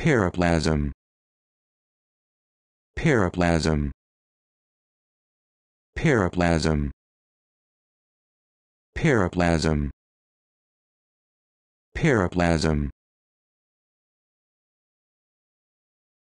Periplasm. Periplasm. Periplasm. Periplasm. Periplasm.